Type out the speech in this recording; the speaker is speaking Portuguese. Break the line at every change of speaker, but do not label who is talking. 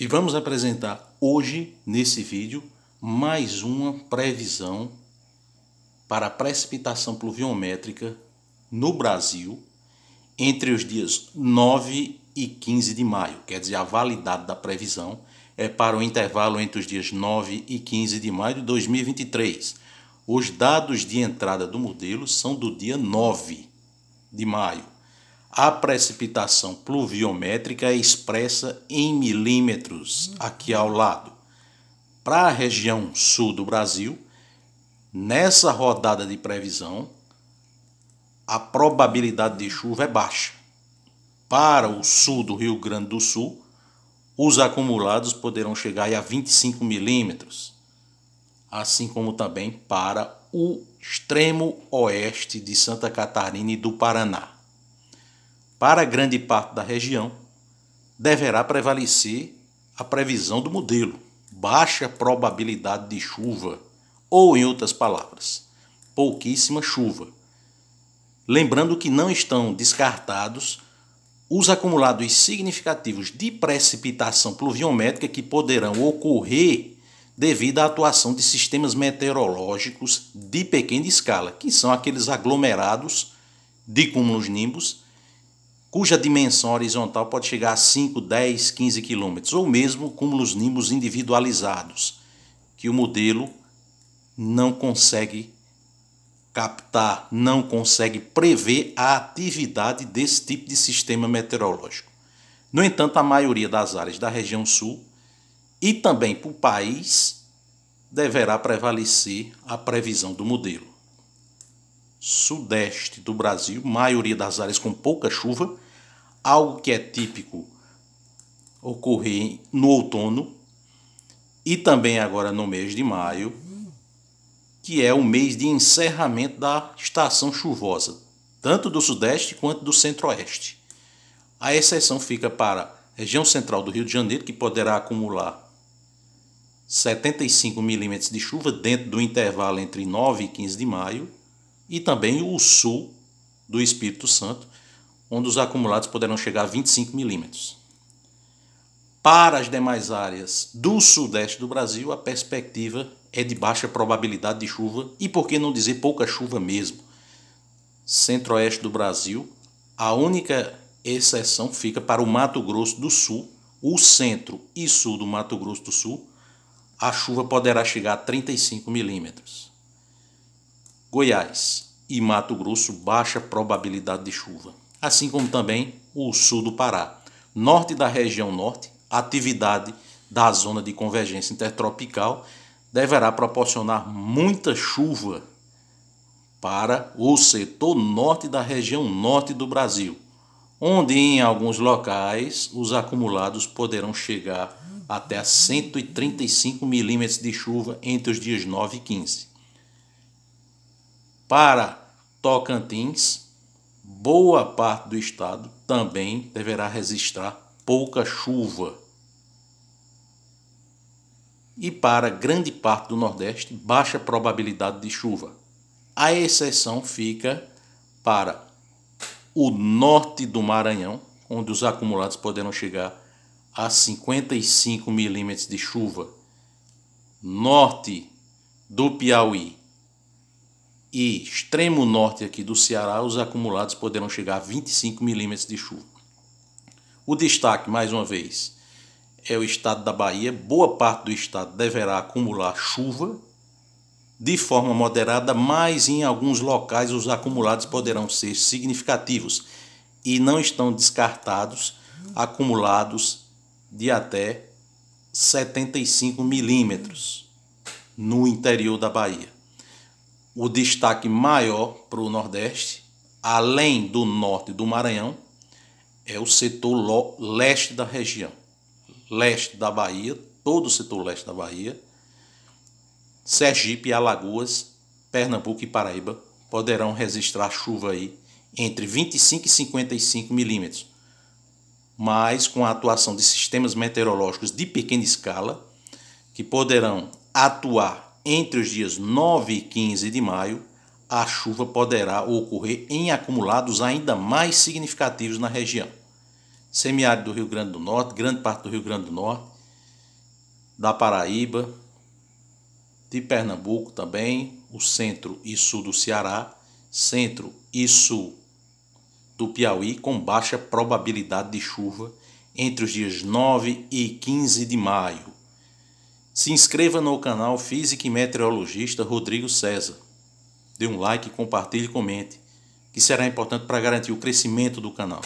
E vamos apresentar hoje, nesse vídeo, mais uma previsão para a precipitação pluviométrica no Brasil entre os dias 9 e 15 de maio. Quer dizer, a validade da previsão é para o intervalo entre os dias 9 e 15 de maio de 2023. Os dados de entrada do modelo são do dia 9 de maio. A precipitação pluviométrica é expressa em milímetros, aqui ao lado. Para a região sul do Brasil, nessa rodada de previsão, a probabilidade de chuva é baixa. Para o sul do Rio Grande do Sul, os acumulados poderão chegar a 25 milímetros, assim como também para o extremo oeste de Santa Catarina e do Paraná para grande parte da região, deverá prevalecer a previsão do modelo, baixa probabilidade de chuva, ou em outras palavras, pouquíssima chuva. Lembrando que não estão descartados os acumulados significativos de precipitação pluviométrica que poderão ocorrer devido à atuação de sistemas meteorológicos de pequena escala, que são aqueles aglomerados de cúmulos nimbos cuja dimensão horizontal pode chegar a 5, 10, 15 quilômetros, ou mesmo cúmulos nimbos individualizados, que o modelo não consegue captar, não consegue prever a atividade desse tipo de sistema meteorológico. No entanto, a maioria das áreas da região sul e também para o país deverá prevalecer a previsão do modelo sudeste do Brasil, maioria das áreas com pouca chuva, algo que é típico ocorrer no outono e também agora no mês de maio, que é o mês de encerramento da estação chuvosa, tanto do sudeste quanto do centro-oeste. A exceção fica para a região central do Rio de Janeiro, que poderá acumular 75 milímetros de chuva dentro do intervalo entre 9 e 15 de maio, e também o sul do Espírito Santo, onde os acumulados poderão chegar a 25 milímetros. Para as demais áreas do sudeste do Brasil, a perspectiva é de baixa probabilidade de chuva e, por que não dizer, pouca chuva mesmo. Centro-oeste do Brasil, a única exceção fica para o Mato Grosso do Sul, o centro e sul do Mato Grosso do Sul, a chuva poderá chegar a 35 milímetros. Goiás e Mato Grosso, baixa probabilidade de chuva, assim como também o sul do Pará. Norte da região norte, atividade da zona de convergência intertropical deverá proporcionar muita chuva para o setor norte da região norte do Brasil, onde em alguns locais os acumulados poderão chegar até 135 milímetros de chuva entre os dias 9 e 15. Para Tocantins, boa parte do estado também deverá registrar pouca chuva. E para grande parte do Nordeste, baixa probabilidade de chuva. A exceção fica para o norte do Maranhão, onde os acumulados poderão chegar a 55 milímetros de chuva. Norte do Piauí, e extremo norte aqui do Ceará, os acumulados poderão chegar a 25 milímetros de chuva. O destaque, mais uma vez, é o estado da Bahia. Boa parte do estado deverá acumular chuva de forma moderada, mas em alguns locais os acumulados poderão ser significativos e não estão descartados acumulados de até 75 milímetros no interior da Bahia o destaque maior para o Nordeste, além do norte do Maranhão, é o setor leste da região. Leste da Bahia, todo o setor leste da Bahia, Sergipe, Alagoas, Pernambuco e Paraíba poderão registrar chuva aí entre 25 e 55 milímetros. Mas com a atuação de sistemas meteorológicos de pequena escala, que poderão atuar entre os dias 9 e 15 de maio, a chuva poderá ocorrer em acumulados ainda mais significativos na região. Semiárido do Rio Grande do Norte, grande parte do Rio Grande do Norte, da Paraíba, de Pernambuco também, o centro e sul do Ceará, centro e sul do Piauí, com baixa probabilidade de chuva entre os dias 9 e 15 de maio. Se inscreva no canal Físico e Meteorologista Rodrigo César. Dê um like, compartilhe e comente, que será importante para garantir o crescimento do canal.